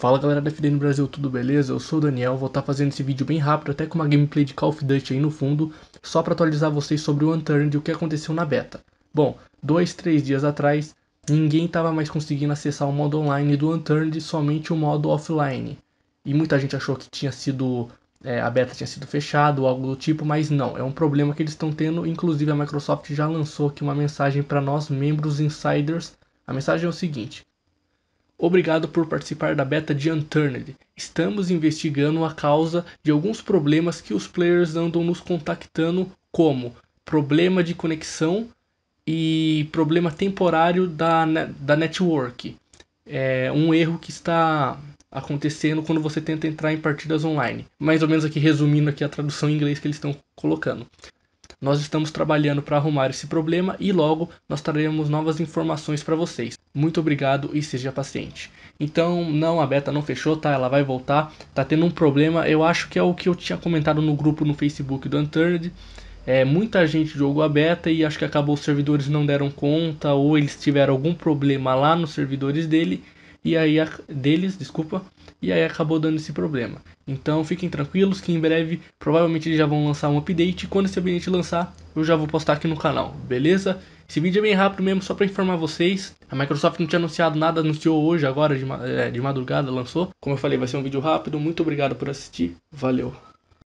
Fala galera da FDN Brasil, tudo beleza? Eu sou o Daniel, vou estar tá fazendo esse vídeo bem rápido, até com uma gameplay de Call of Duty aí no fundo, só para atualizar vocês sobre o Unturned e o que aconteceu na beta. Bom, dois, três dias atrás, ninguém estava mais conseguindo acessar o modo online do Unturned, somente o modo offline. E muita gente achou que tinha sido é, a beta tinha sido fechada ou algo do tipo, mas não, é um problema que eles estão tendo, inclusive a Microsoft já lançou aqui uma mensagem para nós, membros insiders. A mensagem é o seguinte, Obrigado por participar da beta de Unturned. Estamos investigando a causa de alguns problemas que os players andam nos contactando, como problema de conexão e problema temporário da, da network. É um erro que está acontecendo quando você tenta entrar em partidas online. Mais ou menos aqui resumindo aqui a tradução em inglês que eles estão colocando. Nós estamos trabalhando para arrumar esse problema e logo nós traremos novas informações para vocês muito obrigado e seja paciente. Então, não, a beta não fechou, tá? Ela vai voltar. Tá tendo um problema, eu acho que é o que eu tinha comentado no grupo no Facebook do Unturned. É, muita gente jogou a beta e acho que acabou os servidores não deram conta ou eles tiveram algum problema lá nos servidores dele e aí a, deles, desculpa, e aí acabou dando esse problema. Então fiquem tranquilos que em breve provavelmente eles já vão lançar um update. Quando esse update lançar, eu já vou postar aqui no canal, beleza? Esse vídeo é bem rápido mesmo, só para informar vocês. A Microsoft não tinha anunciado nada, anunciou hoje, agora, de, é, de madrugada, lançou. Como eu falei, vai ser um vídeo rápido. Muito obrigado por assistir. Valeu!